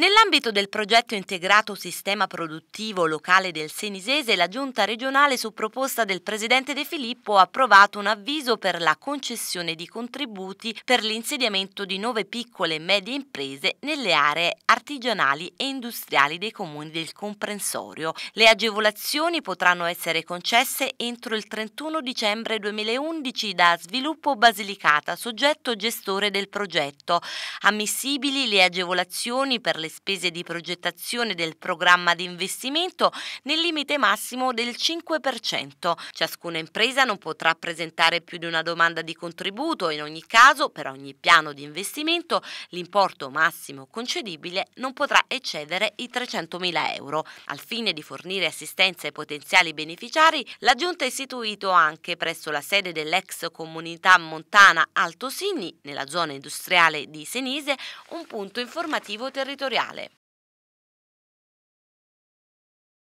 Nell'ambito del progetto integrato Sistema Produttivo Locale del Senisese, la Giunta regionale, su proposta del Presidente De Filippo, ha approvato un avviso per la concessione di contributi per l'insediamento di nove piccole e medie imprese nelle aree artigianali e industriali dei comuni del comprensorio. Le agevolazioni potranno essere concesse entro il 31 dicembre 2011 da Sviluppo Basilicata, soggetto gestore del progetto. Ammissibili le agevolazioni per le spese di progettazione del programma di investimento nel limite massimo del 5%. Ciascuna impresa non potrà presentare più di una domanda di contributo, in ogni caso per ogni piano di investimento l'importo massimo concedibile non potrà eccedere i 300.000 euro. Al fine di fornire assistenza ai potenziali beneficiari, la Giunta ha istituito anche presso la sede dell'ex comunità montana Alto Signi, nella zona industriale di Senise, un punto informativo territoriale mondiale.